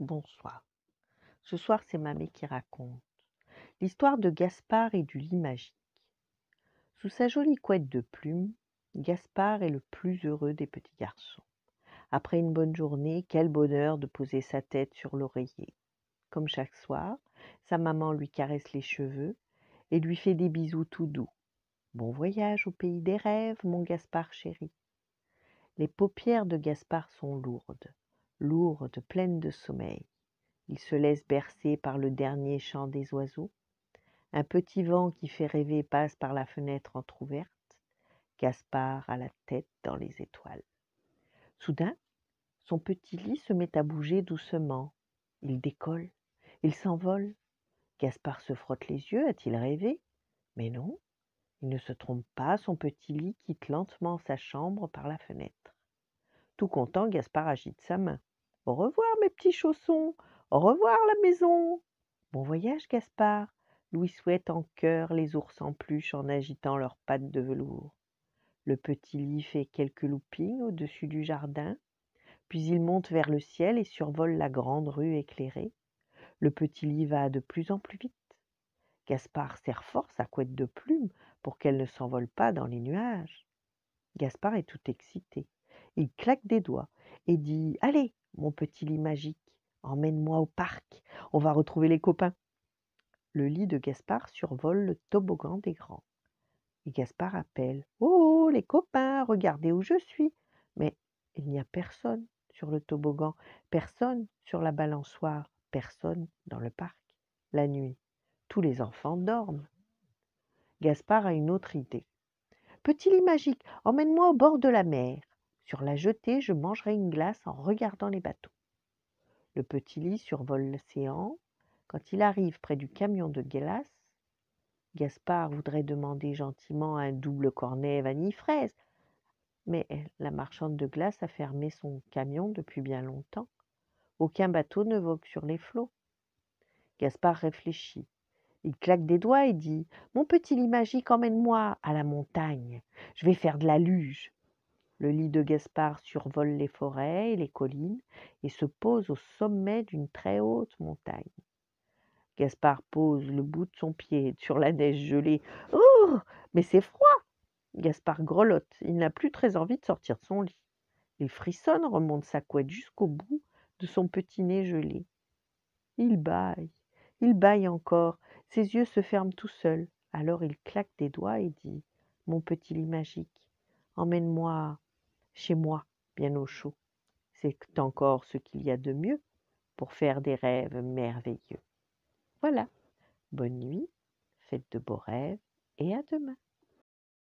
bonsoir. Ce soir, c'est Mamie qui raconte l'histoire de Gaspard et du lit magique. Sous sa jolie couette de plumes, Gaspard est le plus heureux des petits garçons. Après une bonne journée, quel bonheur de poser sa tête sur l'oreiller. Comme chaque soir, sa maman lui caresse les cheveux et lui fait des bisous tout doux. Bon voyage au pays des rêves, mon Gaspard chéri. Les paupières de Gaspard sont lourdes lourde, pleine de sommeil. Il se laisse bercer par le dernier chant des oiseaux. Un petit vent qui fait rêver passe par la fenêtre entr'ouverte. Gaspard a la tête dans les étoiles. Soudain, son petit lit se met à bouger doucement. Il décolle, il s'envole. Gaspard se frotte les yeux, a-t-il rêvé Mais non, il ne se trompe pas, son petit lit quitte lentement sa chambre par la fenêtre. Tout content, Gaspard agite sa main. Au revoir, mes petits chaussons. Au revoir, la maison. Bon voyage, Gaspard. Louis souhaite en chœur les ours en pluche en agitant leurs pattes de velours. Le petit lit fait quelques loopings au-dessus du jardin, puis il monte vers le ciel et survole la grande rue éclairée. Le petit lit va de plus en plus vite. Gaspard serre fort sa couette de plumes pour qu'elle ne s'envole pas dans les nuages. Gaspard est tout excité. Il claque des doigts et dit Allez, mon petit lit magique, emmène-moi au parc, on va retrouver les copains. Le lit de Gaspard survole le toboggan des grands. Et Gaspard appelle oh, oh, les copains, regardez où je suis Mais il n'y a personne sur le toboggan, personne sur la balançoire, personne dans le parc. La nuit, tous les enfants dorment. Gaspard a une autre idée. Petit lit magique, emmène-moi au bord de la mer. Sur la jetée, je mangerai une glace en regardant les bateaux. Le petit lit survole l'océan. Quand il arrive près du camion de glace, Gaspard voudrait demander gentiment un double cornet vanille-fraise, mais la marchande de glace a fermé son camion depuis bien longtemps. Aucun bateau ne vogue sur les flots. Gaspard réfléchit. Il claque des doigts et dit Mon petit lit magique, emmène-moi à la montagne. Je vais faire de la luge. Le lit de Gaspard survole les forêts et les collines et se pose au sommet d'une très haute montagne. Gaspard pose le bout de son pied sur la neige gelée. Oh Mais c'est froid Gaspard grelotte. Il n'a plus très envie de sortir de son lit. Il frissonne, remonte sa couette jusqu'au bout de son petit nez gelé. Il bâille. Il bâille encore. Ses yeux se ferment tout seuls. Alors il claque des doigts et dit Mon petit lit magique, emmène-moi chez moi, bien au chaud. C'est encore ce qu'il y a de mieux pour faire des rêves merveilleux. Voilà. Bonne nuit, faites de beaux rêves et à demain.